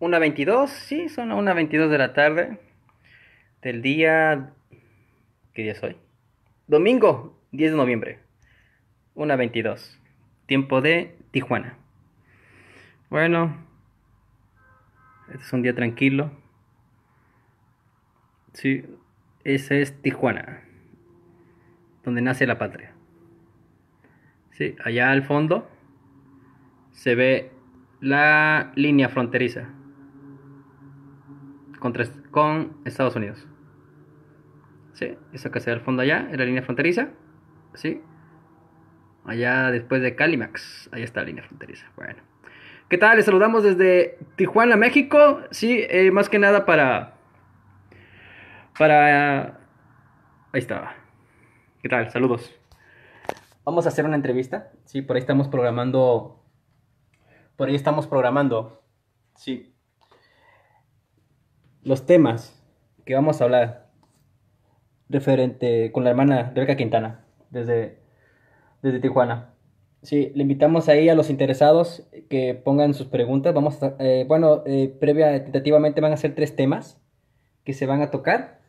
una 22, sí, son una 22 de la tarde del día... ¿Qué día es hoy? Domingo, 10 de noviembre. 1.22, 22. Tiempo de Tijuana. Bueno, este es un día tranquilo. Sí, ese es Tijuana, donde nace la patria. Sí, allá al fondo se ve la línea fronteriza con, con Estados Unidos. ¿Sí? Eso que se ve al fondo allá en la línea fronteriza. ¿Sí? Allá después de Calimax. Ahí está la línea fronteriza. Bueno. ¿Qué tal? Les saludamos desde Tijuana, México. Sí, eh, más que nada para... Para... Ahí está ¿Qué tal? Saludos. Vamos a hacer una entrevista. Sí, por ahí estamos programando por ahí estamos programando. Sí. Los temas que vamos a hablar referente con la hermana Rebeca Quintana desde, desde Tijuana. Sí, le invitamos ahí a los interesados que pongan sus preguntas. Vamos a, eh, bueno, eh, previa tentativamente van a ser tres temas que se van a tocar.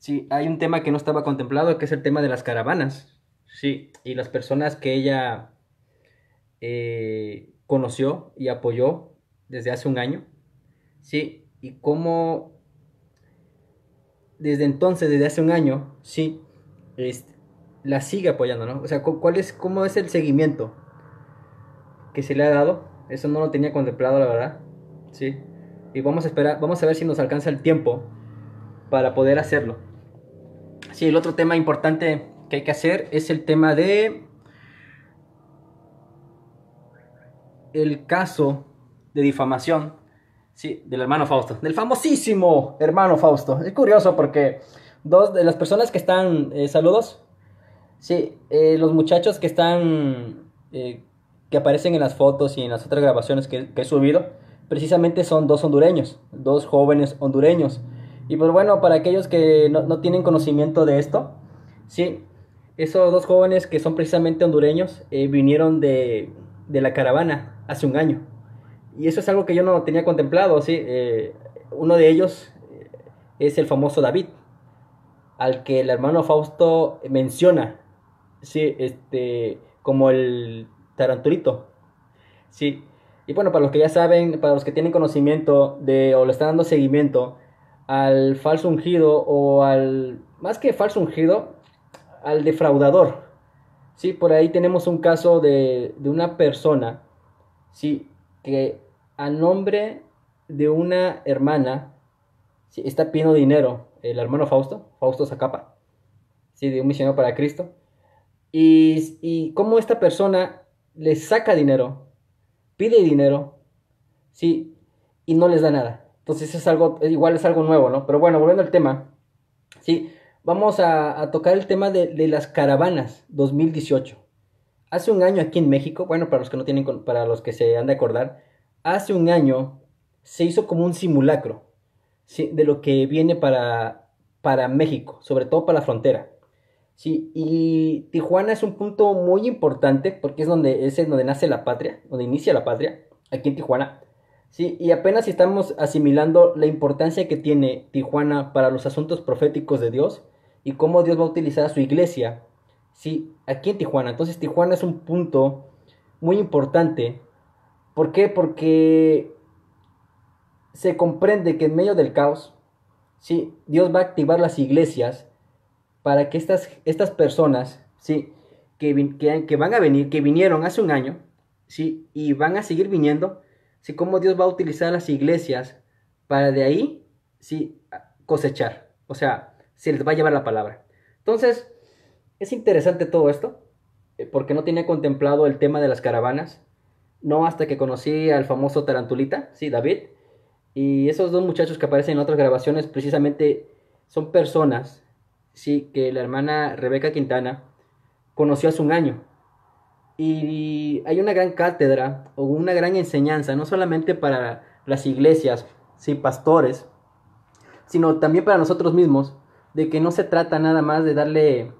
Sí, hay un tema que no estaba contemplado, que es el tema de las caravanas. Sí, y las personas que ella eh, conoció y apoyó desde hace un año, ¿sí? Y cómo desde entonces, desde hace un año, sí, la sigue apoyando, ¿no? O sea, ¿cuál es, ¿cómo es el seguimiento que se le ha dado? Eso no lo tenía contemplado, la verdad, ¿sí? Y vamos a esperar, vamos a ver si nos alcanza el tiempo para poder hacerlo. Sí, el otro tema importante que hay que hacer es el tema de el caso de difamación sí, del hermano Fausto, del famosísimo hermano Fausto. Es curioso porque dos de las personas que están, eh, saludos, sí, eh, los muchachos que están, eh, que aparecen en las fotos y en las otras grabaciones que, he subido, precisamente son dos hondureños, dos jóvenes hondureños. Y pues bueno, para aquellos que no, tienen conocimiento de esto, sí, esos dos jóvenes que son precisamente hondureños vinieron de, de la caravana hace un año. Y eso es algo que yo no tenía contemplado, eh, uno de ellos eh, es el famoso David, al que el hermano Fausto menciona, ¿sí? Este, como el tarantulito, ¿sí? Y bueno, para los que ya saben, para los que tienen conocimiento de o le están dando seguimiento al falso ungido o al, más que falso ungido, al defraudador, Sí, por ahí tenemos un caso de, una persona, sí, que a nombre de una hermana sí, está pidiendo dinero, el hermano Fausto, Fausto Zacapa, sí, de un misionero para Cristo. Y, y cómo esta persona le saca dinero, pide dinero, sí, y no les da nada. Entonces es algo, igual es algo nuevo, ¿no? Pero bueno, volviendo al tema, sí, vamos a, tocar el tema de, las caravanas 2018. Hace un año aquí en México, bueno, para los que no tienen, para los que se han de acordar, hace un año se hizo como un simulacro de lo que viene para, para México, sobre todo para la frontera. Sí, y Tijuana es un punto muy importante porque es donde es donde nace la patria, donde inicia la patria, aquí en Tijuana. Sí, y apenas estamos asimilando la importancia que tiene Tijuana para los asuntos proféticos de Dios y cómo Dios va a utilizar a su iglesia. Sí, aquí en Tijuana. Entonces Tijuana es un punto muy importante. ¿Por qué? Porque se comprende que en medio del caos, sí, Dios va a activar las iglesias para que estas, estas personas, sí, que, que, que, van a venir, que vinieron hace un año, sí, y van a seguir viniendo, sí, cómo Dios va a utilizar las iglesias para de ahí, sí, cosechar. O sea, si les va a llevar la palabra. Entonces, es interesante todo esto, eh, porque no tenía contemplado el tema de las caravanas, no hasta que conocí al famoso Tarantulita, sí, David, y esos dos muchachos que aparecen en otras grabaciones precisamente son personas, sí, que la hermana Rebeca Quintana conoció hace un año. Y hay una gran cátedra o una gran enseñanza, no solamente para las iglesias, sí, pastores, sino también para nosotros mismos, de que no se trata nada más de darle,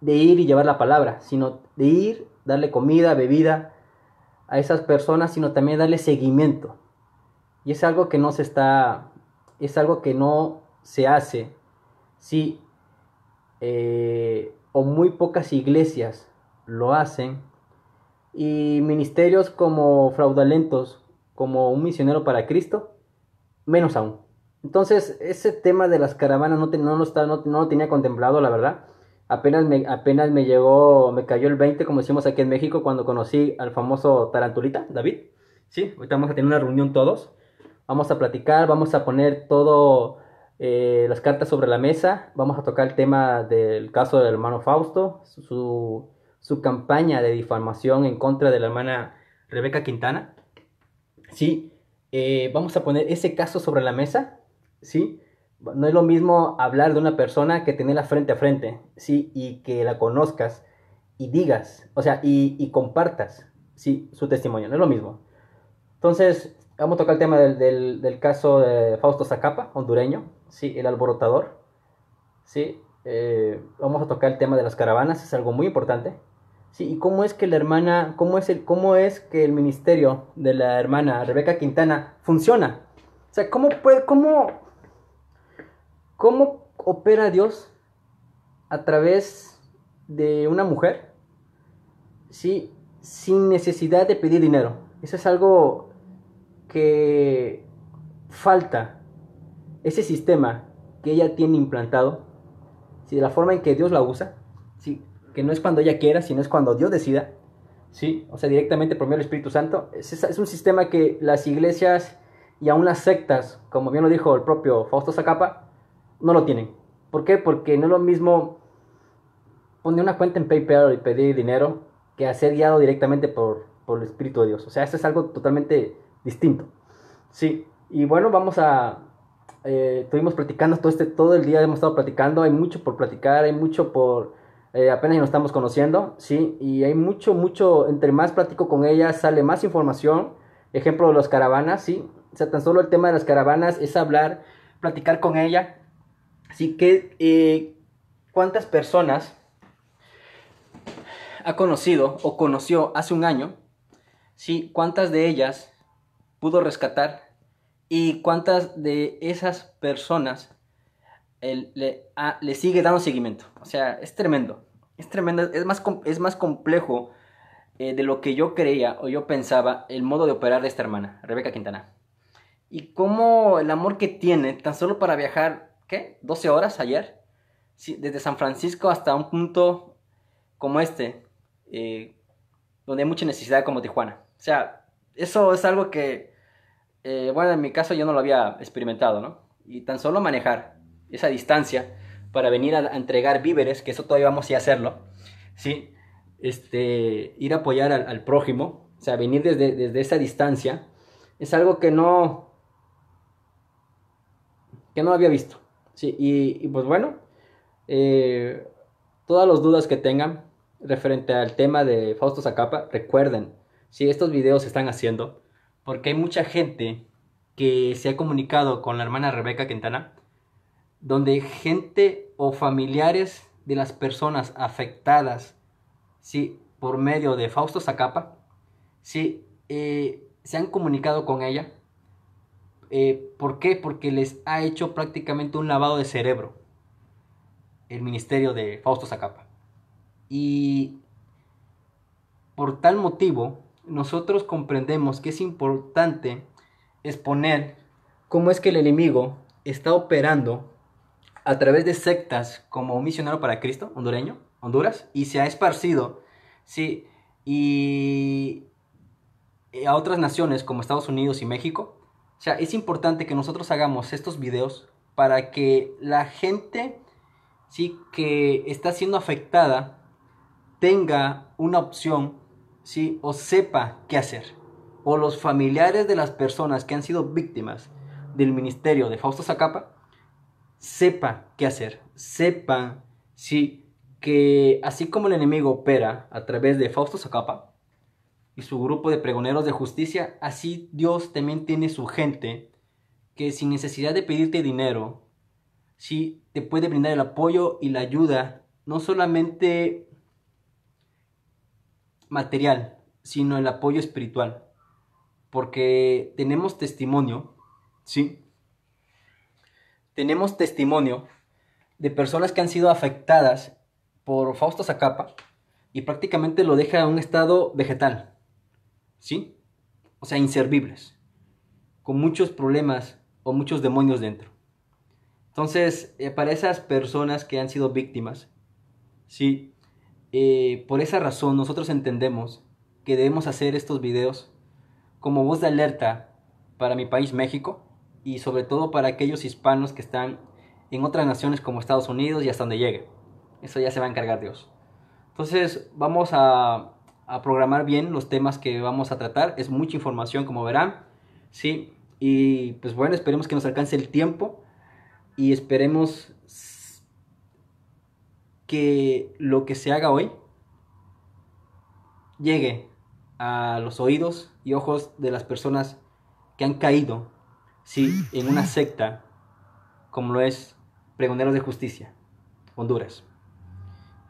de ir y llevar la palabra, sino de ir, darle comida, bebida a esas personas, sino también darle seguimiento. Y es algo que no se está, es algo que no se hace, sí, eh, o muy pocas iglesias lo hacen, y ministerios como fraudulentos, como un misionero para Cristo, menos aún. Entonces, ese tema de las caravanas no, no, lo, no, tenía contemplado, la verdad. Apenas me, apenas me llegó, me cayó el 20, como decimos aquí en México, cuando conocí al famoso Tarantulita, David. Sí, ahorita vamos a tener una reunión todos. Vamos a platicar, vamos a poner todo, eh, las cartas sobre la mesa. Vamos a tocar el tema del caso del hermano Fausto, su, su campaña de difamación en contra de la hermana Rebeca Quintana. Sí, eh, vamos a poner ese caso sobre la mesa ¿sí? No es lo mismo hablar de una persona que tenerla frente a frente, ¿sí? Y que la conozcas y digas, o sea, y, compartas, ¿sí? Su testimonio, no es lo mismo. Entonces, vamos a tocar el tema del, caso de Fausto Zacapa, hondureño, ¿sí? El alborotador, ¿sí? Eh, vamos a tocar el tema de las caravanas, es algo muy importante, Sí, ¿y cómo es que la hermana, cómo es, el, cómo es que el ministerio de la hermana Rebeca Quintana funciona? O sea, ¿cómo, puede, cómo, ¿Cómo opera Dios a través de una mujer? Sí, sin necesidad de pedir dinero. Eso es algo que falta. Ese sistema que ella tiene implantado, de la forma en que Dios la usa, ¿sí? que no es cuando ella quiera, sino es cuando Dios decida, ¿sí? o sea, directamente por medio del Espíritu Santo, es, es un sistema que las iglesias y aún las sectas, como bien lo dijo el propio Fausto Zacapa, no lo tienen. ¿Por qué? Porque no es lo mismo poner una cuenta en PayPal y pedir dinero que hacer guiado directamente por, por el Espíritu de Dios. O sea, esto es algo totalmente distinto. Sí, y bueno, vamos a... Eh, estuvimos platicando todo, este, todo el día, hemos estado platicando, hay mucho por platicar, hay mucho por... Eh, apenas nos estamos conociendo, sí, y hay mucho, mucho, entre más platico con ella, sale más información, ejemplo de las caravanas, sí, o sea, tan solo el tema de las caravanas es hablar, platicar con ella, Así que, eh, ¿cuántas personas ha conocido o conoció hace un año? ¿Sí? ¿Cuántas de ellas pudo rescatar? ¿Y cuántas de esas personas le, sigue dando seguimiento? O sea, es tremendo. Es tremendo. Es más, es más complejo eh, de lo que yo creía o yo pensaba el modo de operar de esta hermana, Rebeca Quintana. Y cómo el amor que tiene, tan solo para viajar ¿qué? 12 horas ayer, desde San Francisco hasta un punto como este, eh, donde hay mucha necesidad como Tijuana. O sea, eso es algo que, eh, bueno, en mi caso yo no lo había experimentado, ¿no? Y tan solo manejar esa distancia para venir a, entregar víveres, que eso todavía vamos a, hacerlo, ¿sí? Este, ir a apoyar al, prójimo, o sea, venir desde, desde esa distancia, es algo que no, que no había visto. Sí, y, pues bueno, eh, todas las dudas que tengan referente al tema de Fausto Zacapa, recuerden, si estos videos se están haciendo, porque hay mucha gente que se ha comunicado con la hermana Rebeca Quintana, donde gente o familiares de las personas afectadas, sí, por medio de Fausto Zacapa, sí, eh, se han comunicado con ella eh, ¿Por qué? Porque les ha hecho prácticamente un lavado de cerebro el ministerio de Fausto Zacapa. Y por tal motivo, nosotros comprendemos que es importante exponer cómo es que el enemigo está operando a través de sectas como misionero para Cristo, hondureño, Honduras, y se ha esparcido, sí, y a otras naciones como Estados Unidos y México, o sea, es importante que nosotros hagamos estos videos para que la gente, sí, que está siendo afectada, tenga una opción, sí, o sepa qué hacer. O los familiares de las personas que han sido víctimas del ministerio de Fausto Zacapa, sepa qué hacer, sepan, sí, que así como el enemigo opera a través de Fausto Zacapa, y su grupo de pregoneros de justicia, así Dios también tiene su gente que sin necesidad de pedirte dinero, sí te puede brindar el apoyo y la ayuda, no solamente material, sino el apoyo espiritual, porque tenemos testimonio, ¿sí? Tenemos testimonio de personas que han sido afectadas por Fausto Zacapa y prácticamente lo deja en un estado vegetal. ¿sí? O sea, inservibles, con muchos problemas o muchos demonios dentro. Entonces, eh, para esas personas que han sido víctimas, ¿sí? Eh, por esa razón nosotros entendemos que debemos hacer estos videos como voz de alerta para mi país México y sobre todo para aquellos hispanos que están en otras naciones como Estados Unidos y hasta donde llegue. Eso ya se va a encargar Dios. Entonces vamos a a programar bien los temas que vamos a tratar. Es mucha información, como verán. Sí, y pues bueno, esperemos que nos alcance el tiempo y esperemos que lo que se haga hoy llegue a los oídos y ojos de las personas que han caído sí, en una secta como lo es Pregoneros de Justicia, Honduras.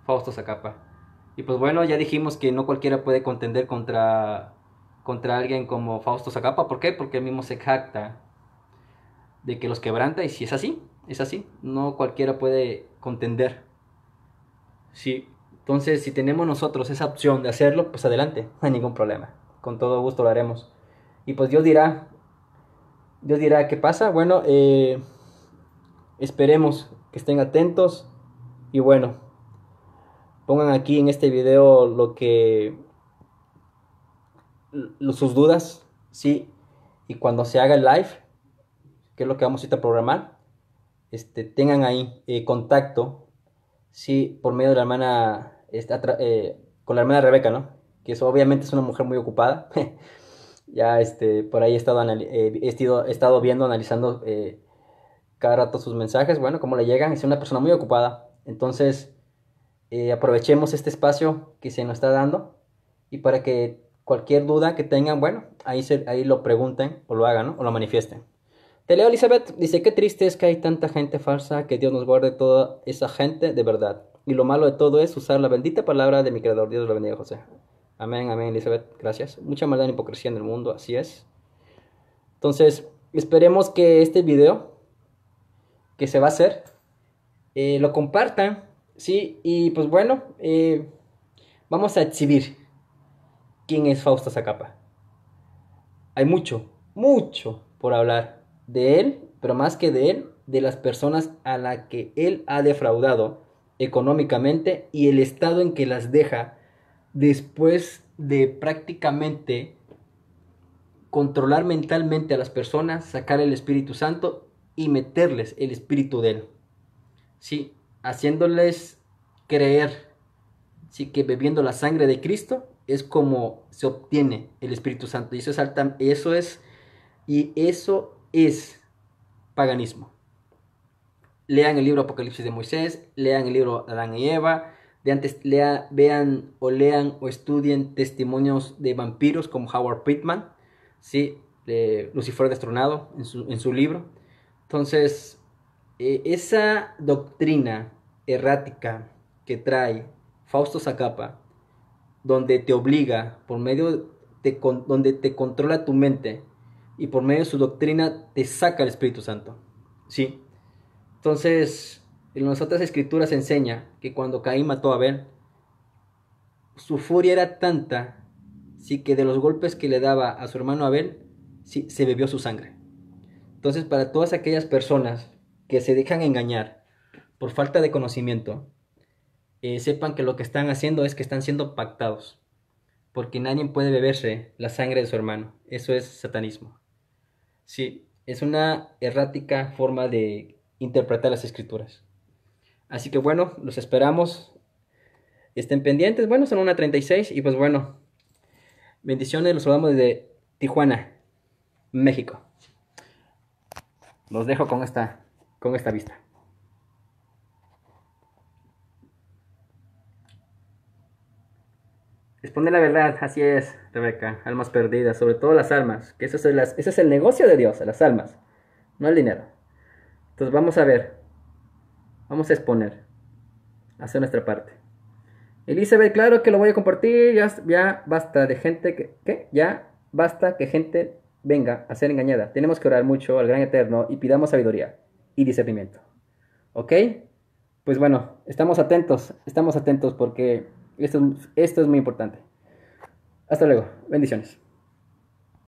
Fausto Zacapa. Y pues bueno, ya dijimos que no cualquiera puede contender contra, contra alguien como Fausto Zacapa. ¿Por qué? Porque él mismo se jacta de que los quebranta y si es así, es así. No cualquiera puede contender. Sí. Entonces, si tenemos nosotros esa opción de hacerlo, pues adelante, no hay ningún problema. Con todo gusto lo haremos. Y pues Dios dirá, Dios dirá qué pasa. Bueno, eh, esperemos que estén atentos y bueno pongan aquí en este video lo que sus dudas, sí, y cuando se haga el live, que es lo que vamos a, ir a programar, este, tengan ahí eh, contacto, sí, por medio de la hermana, este, eh, con la hermana Rebeca, ¿no? Que eso obviamente es una mujer muy ocupada. ya este, por ahí he estado, eh, he estado viendo, analizando cada rato sus mensajes, bueno, cómo le llegan, es una persona muy ocupada. Entonces, eh, aprovechemos este espacio que se nos está dando y para que cualquier duda que tengan, bueno, ahí, ahí lo pregunten o lo hagan o lo manifiesten. Te leo Elizabeth, dice, qué triste es que hay tanta gente falsa, que Dios nos guarde toda esa gente de verdad. Y lo malo de todo es usar la bendita palabra de mi creador, Dios lo bendiga José. Amén, amén Elizabeth, gracias. Mucha maldad y hipocresía en el mundo, así es. Entonces, esperemos que este video que se va a hacer, eh, lo compartan Sí, y pues bueno, eh, vamos a exhibir quién es Fausto Zacapa. Hay mucho, mucho por hablar de él, pero más que de él, de las personas a las que él ha defraudado económicamente y el estado en que las deja después de prácticamente controlar mentalmente a las personas, sacar el Espíritu Santo y meterles el Espíritu de él. Sí, haciéndoles creer sí, que bebiendo la sangre de Cristo es como se obtiene el Espíritu Santo. Y eso es, eso es, y eso es paganismo. Lean el libro Apocalipsis de Moisés, lean el libro Adán y Eva, antes, vean o lean o estudien testimonios de vampiros como Howard Pittman, ¿sí? De Lucifer destronado en su, libro. Entonces, eh, esa doctrina errática que trae Fausto Zacapa, donde te obliga, por medio de, donde te controla tu mente y por medio de su doctrina te saca el Espíritu Santo. ¿Sí? Entonces, en las otras escrituras enseña que cuando Caín mató a Abel, su furia era tanta, sí que de los golpes que le daba a su hermano Abel, sí, se bebió su sangre. Entonces, para todas aquellas personas que se dejan engañar por falta de conocimiento, eh, sepan que lo que están haciendo es que están siendo pactados, porque nadie puede beberse la sangre de su hermano. Eso es satanismo. Sí, es una errática forma de interpretar las escrituras. Así que bueno, los esperamos. Estén pendientes. Bueno, son una 36 y pues bueno. Bendiciones, los saludamos desde Tijuana, México. Los dejo con esta con esta vista. Exponer la verdad, así es, Rebeca, almas perdidas, sobre todo las almas, que eso es, es el negocio de Dios, las almas, no el dinero. Entonces vamos a ver, vamos a exponer, hacer nuestra parte. Elizabeth, claro que lo voy a compartir, ya, ya basta de gente que, ¿qué? Ya basta que gente venga a ser engañada. Tenemos que orar mucho al Gran Eterno y pidamos sabiduría y discernimiento. ¿Ok? Pues bueno, estamos atentos, estamos atentos porque esto, es muy importante. Hasta luego. Bendiciones.